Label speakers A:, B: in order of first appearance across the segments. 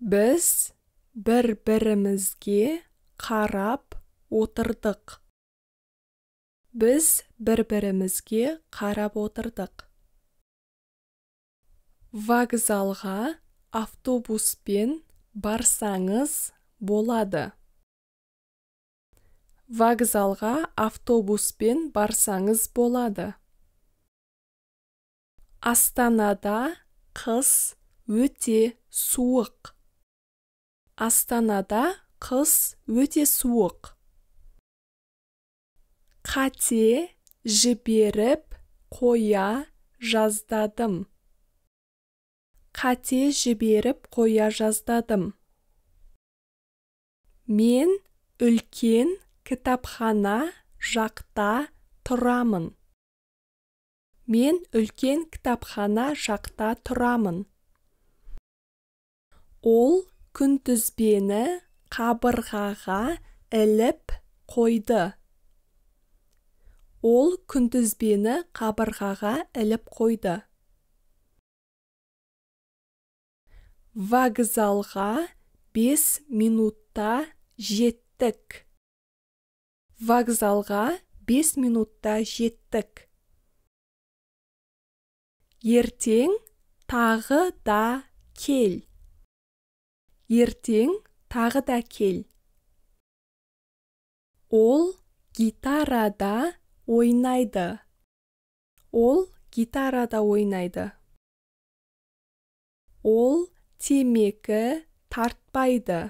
A: біз бір бірімізге қарап отырдық біз бір бірімізге қарап отырдық вокзалға автобуспен барсаңыз болады вокзалға автобуспен барсаңыз болады астанада қыс өте суық астанада қыс өте суық қате жіберіп қоя жаздадым қате жіберіп қоя жаздадым мен үлкен кітапхана жақта тұрамын мен үлкен кітапхана жақта тұрамын ол күнтізбені қабырғаға іліп қойды ол күнтізбені қабырғаға іліп қойды вокзалға бес минутта жеттік вокзалға бес минутта жеттік ертең тағы да кел ертең тағы да кел ол гитарада ойнайды ол гитарада ойнайды ол темекі тартпайды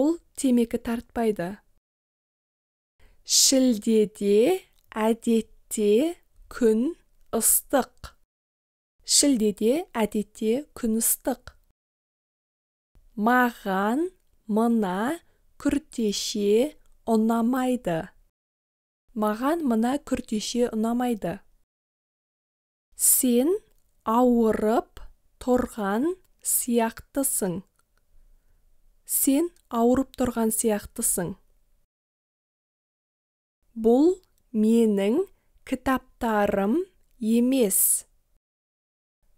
A: ол темекі тартпайды шілдеде әдетте күн ыстық шілдеде әдетте күн ыстық маған мына күртеше ұнамайды маған мына күртеше ұнамайды сен ауырып тұрған сияқтысың сен ауырып тұрған сияқтысың бұл менің кітаптарым емес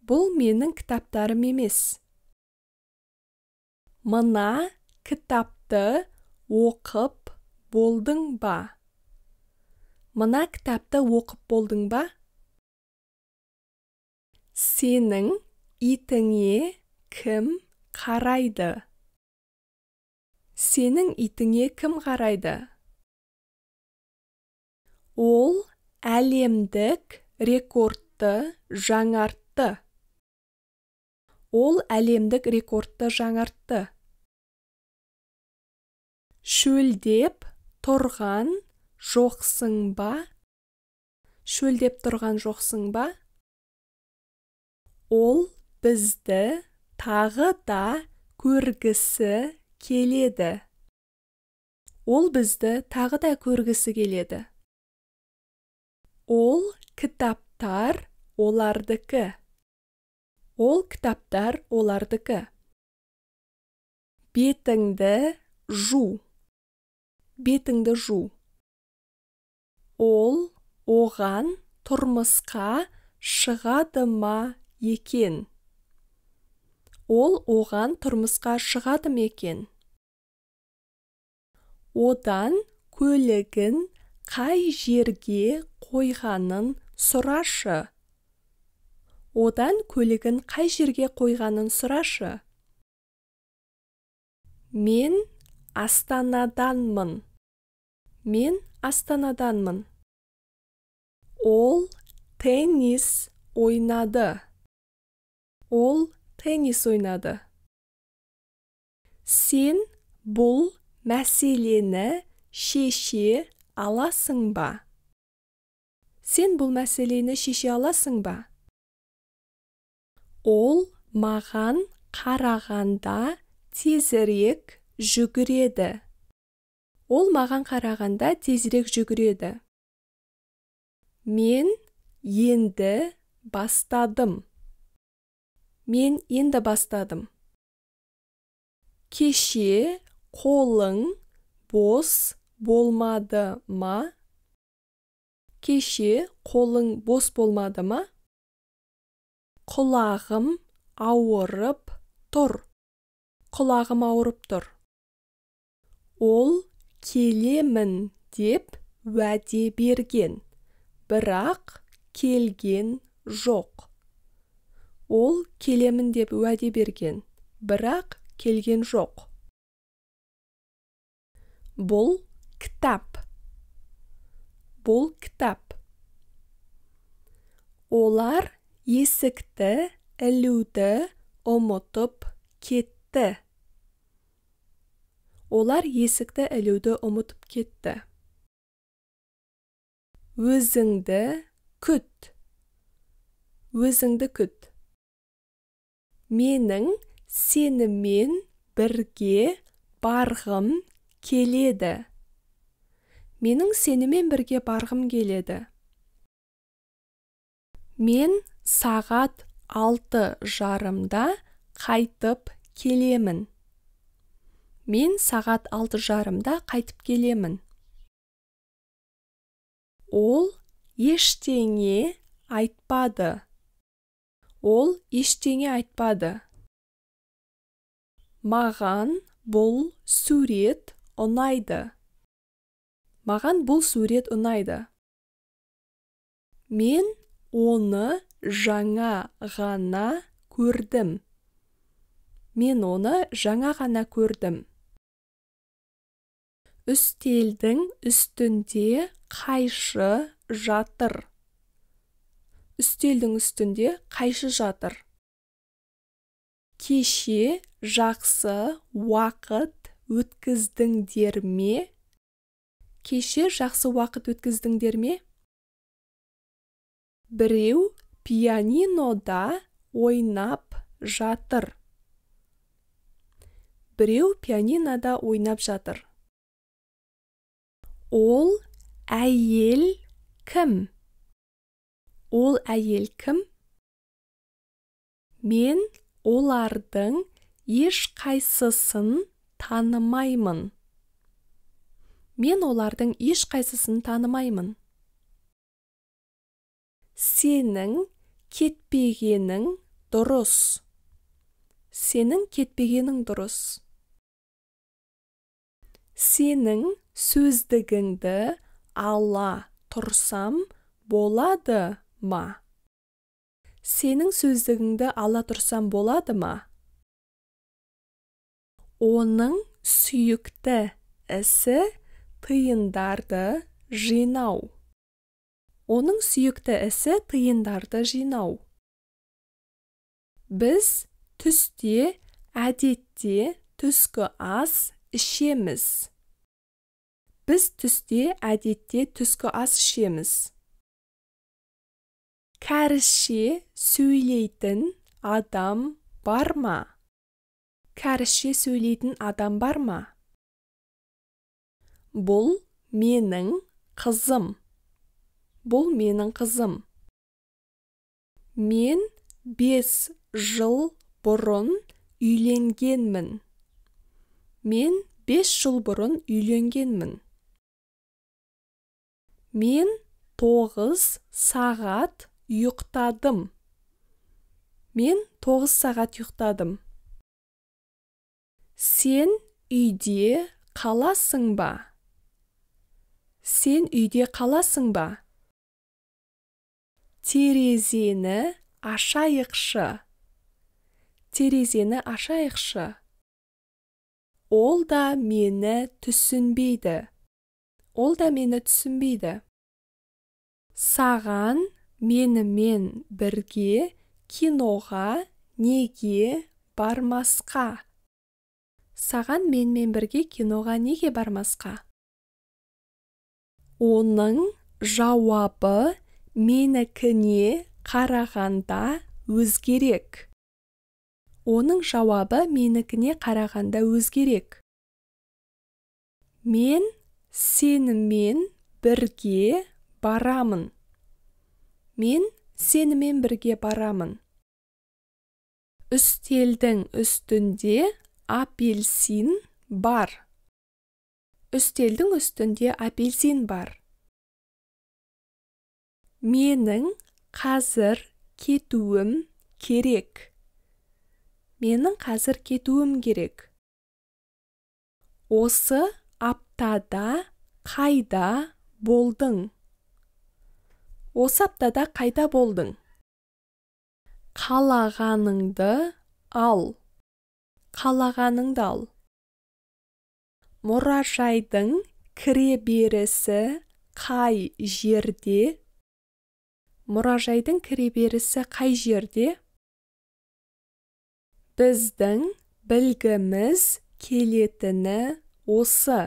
A: бұл менің кітаптарым емес мына кітапты оқып болдың ба мына кітапты оқып болдың ба сенің итіңе кім қарайды сенің итіңе кім қарайды ол әлемдік рекордты жаңартты ол әлемдік рекордты жаңартты шөлдеп тұрған жоқсың ба шөлдеп тұрған жоқсың ба ол бізді тағы да көргісі келеді ол бізді тағы да көргісі келеді ол кітаптар олардікі ол кітаптар олардікі бетіңді жу бетіңді жу ол оған тұрмысқа шығады ма екен ол оған тұрмысқа шығады ма екен одан көлігін қай жерге қойғанын сұрашы одан көлігін қай жерге қойғанын сұрашы мен астанаданмын мен астанаданмын ол теннис ойнады ол теннис ойнады сен бұл мәселені шеше аласың ба сен бұл мәселені шеше аласың ба ол маған қарағанда тезірек жүгіреді ол маған қарағанда тезірек жүгіреді мен енді бастадым мен енді бастадым кеше қолың бос болмады ма кеше қолың бос болмады ма құлағым ауырып тұр құлағым ауырып тұр ол келемін деп уәде берген бірақ келген жоқ ол келемін деп уәде берген бірақ келген жоқ бұл кітап бұл кітап олар есікті ілуді ұмытып кетті олар есікті ілуді ұмытып кетті өзіңді күт өзіңді күт менің сенімен бірге барғым келеді менің сенімен бірге барғым келеді мен сағат алты жарымда қайтып келемін мен сағат алты жарымда қайтып келемін ол ештеңе айтпады ол ештеңе айтпады маған бұл сурет ұнайды маған бұл сурет ұнайды мен оны жаңа ғана көрдім мен оны жаңа ғана көрдім үстелдің үстінде қайшы жатыр үстелдің үстінде қайшы жатыр кеше жақсы уақыт өткіздіңдер ме кеше жақсы уақыт өткіздіңдер ме біреу пианинода ойнап жатыр біреу пианинода ойнап жатыр ол әйел кім ол әйел кім мен олардың ешқайсысын танымаймын мен олардың ешқайсысын танымаймын сенің кетпегенің дұрыс сенің кетпегенің дұрыс сенің сөздігіңді ала тұрсам болады ма сенің сөздігіңді ала тұрсам болады ма оның сүйікті ісі тиындарды жинау оның сүйікті ісі тиындарды жинау біз түсте әдетте түскі ас ішеміз біз түсте әдетте түскі ас ішеміз кәрісше сөйлейтін адам бар ма кәрісше сөйлейтін адам бар ма бұл менің қызым бұл менің қызым мен бес жыл бұрын үйленгенмін мен бес жыл бұрын үйленгенмін мен тоғыз сағат ұйықтадым мен тоғыз сағат ұйықтадым сен үйде қаласың ба сен үйде қаласың ба терезені ашайықшы терезені ашайықшы ол да мені түсінбейді ол да мені түсінбейді саған менімен бірге киноға неге бармасқа саған менімен бірге киноға неге бармасқа оның жауабы менікіне қарағанда өзгерек оның жауабы менікіне қарағанда өзгерек мен сенімен бірге барамын мен сенімен бірге барамын үстелдің үстінде апельсин бар үстелдің үстінде апельсин бар менің қазір кетуім керек менің қазір кетуім керек осы аптада қайда болдың осы аптада қайда болдың қалағаныңды ал қалағаныңды ал мұражайдың кіреберісі қай жерде мұражайдың кіреберісі қай жерде біздің білгіміз келетіні осы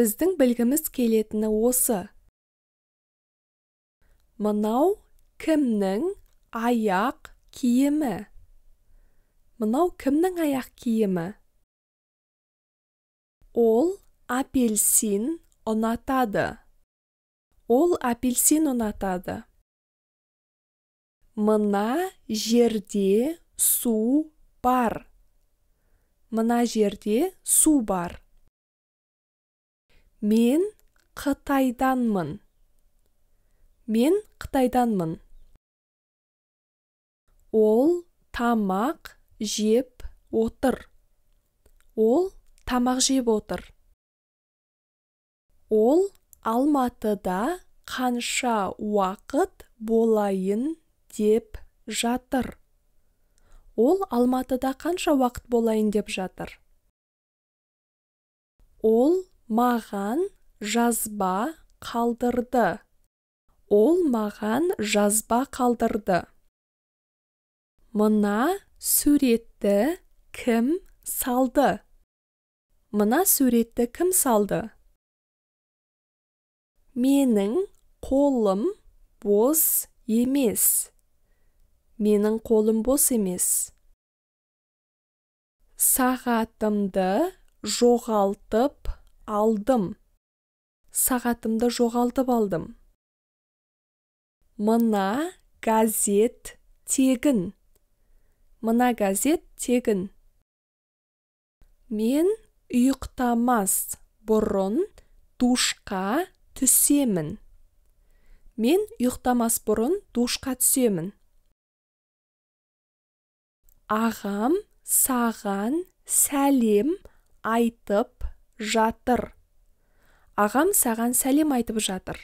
A: біздің білгіміз келетіні осы мынау кімнің аяқ киімі мынау кімнің аяқ киімі ол апельсин ұнатады ол апельсин ұнатады мына жерде су бар мына жерде су бар мен қытайданмын мен қытайданмын ол тамақ жеп отыр ол тамақ жеп отыр ол алматыда қанша уақыт болайын деп жатыр ол алматыда қанша уақыт болайын деп жатыр ол маған жазба қалдырды ол маған жазба қалдырды мына суретті кім салды мына суретті кім салды менің қолым бос емес менің қолым бос емес сағатымды жоғалтып алдым сағатымды жоғалтып алдым мына газет тегін мына газет тегін мен ұйықтамас бұрын душқа түсемін мен ұйықтамас бұрын душқа түсемін ағам саған сәлем айтып жатыр ағам саған сәлем айтып жатыр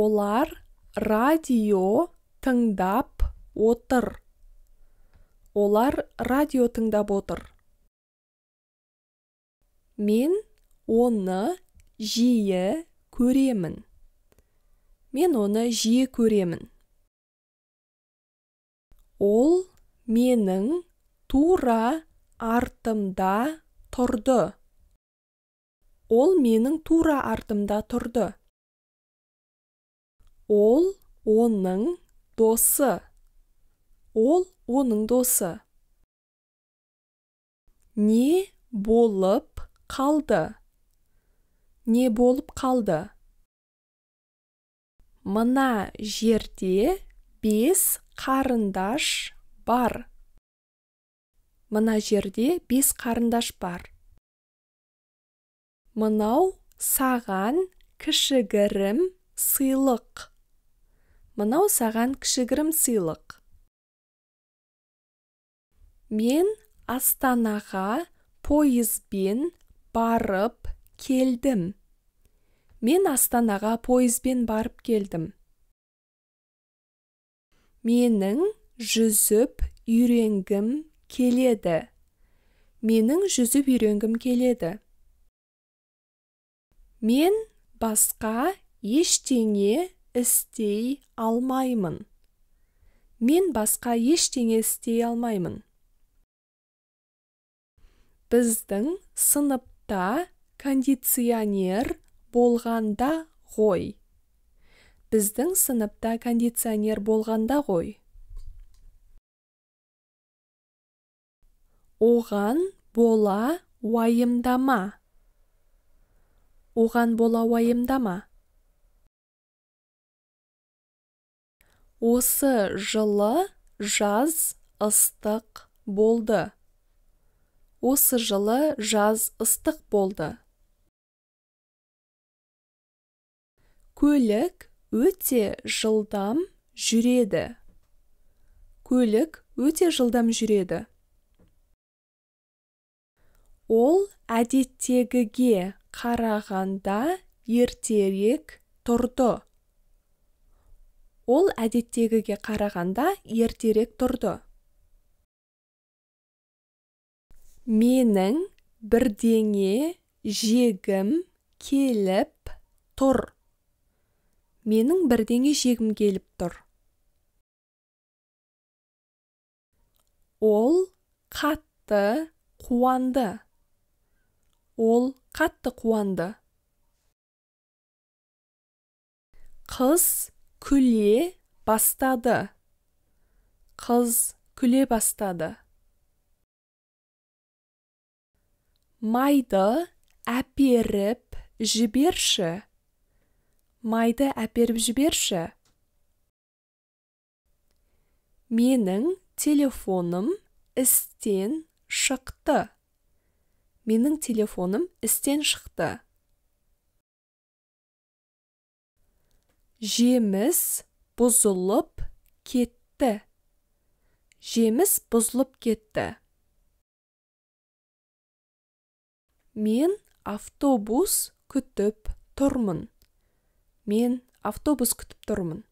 A: олар радио тыңдап отыр олар радио тыңдап отыр мен оны жиі көремін мен оны жиі көремін ол менің тура артымда тұрды ол менің тура артымда тұрды ол оның досы ол оның досы не болып қалды не болып қалды мына жерде бес қарындаш бар мына жерде бес қарындаш бар мынау саған кішігірім сыйлық мынау саған кішігірім сыйлық мен астанаға пойызбен барып келдім мен астанаға пойызбен барып келдім менің жүзіп үйренгім келеді менің жүзіп үйренгім келеді мен басқа ештеңе істей алмаймын мен басқа ештеңе істей алмаймын біздің сыныпта кондиционер болғанда ғой біздің сыныпта кондиционер болғанда ғой оған бола уайымдама оған бола уайымдама осы жылы жаз ыстық болды осы жылы жаз ыстық болды көлік өте жылдам жүреді көлік өте жылдам жүреді ол әдеттегіге қарағанда ертерек тұрды ол әдеттегіге қарағанда ертерек тұрды менің бірдеңе жегім келіп тұр менің бірдеңе жегім келіп тұр ол қатты қуанды ол қатты қуанды қыз күле бастады қыз күле бастады майды әперіп жіберші майды әперіп жіберші менің телефоным істен шықты менің телефоным істен шықты жеміс бұзылып кетті жеміс бұзылып кетті мен автобус күтіп тұрмын мен автобус күтіп тұрмын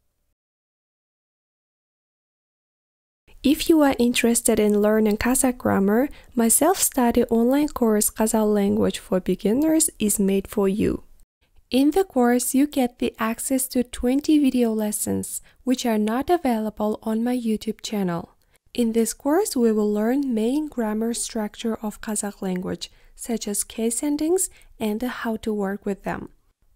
B: If you are interested in learning Kazakh grammar, my self-study online course Kazakh language for beginners is made for you. In the course, you get the access to 20 video lessons, which are not available on my YouTube channel. In this course, we will learn main grammar structure of Kazakh language, such as case endings and how to work with them.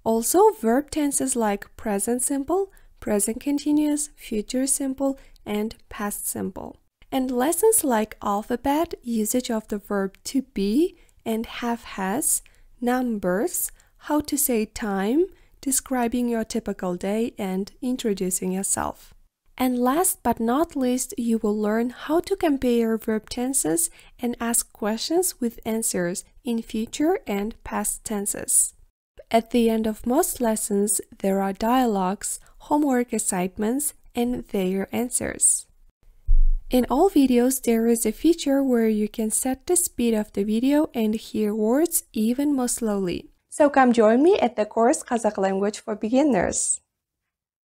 B: Also, verb tenses like present simple, present continuous, future simple, and past simple. And lessons like alphabet, usage of the verb to be and have has, numbers, how to say time, describing your typical day, and introducing yourself. And last but not least, you will learn how to compare verb tenses and ask questions with answers in future and past tenses. At the end of most lessons, there are dialogues, homework assignments, and their answers. In all videos, there is a feature where you can set the speed of the video and hear words even more slowly. So come join me at the course Kazakh Language for Beginners.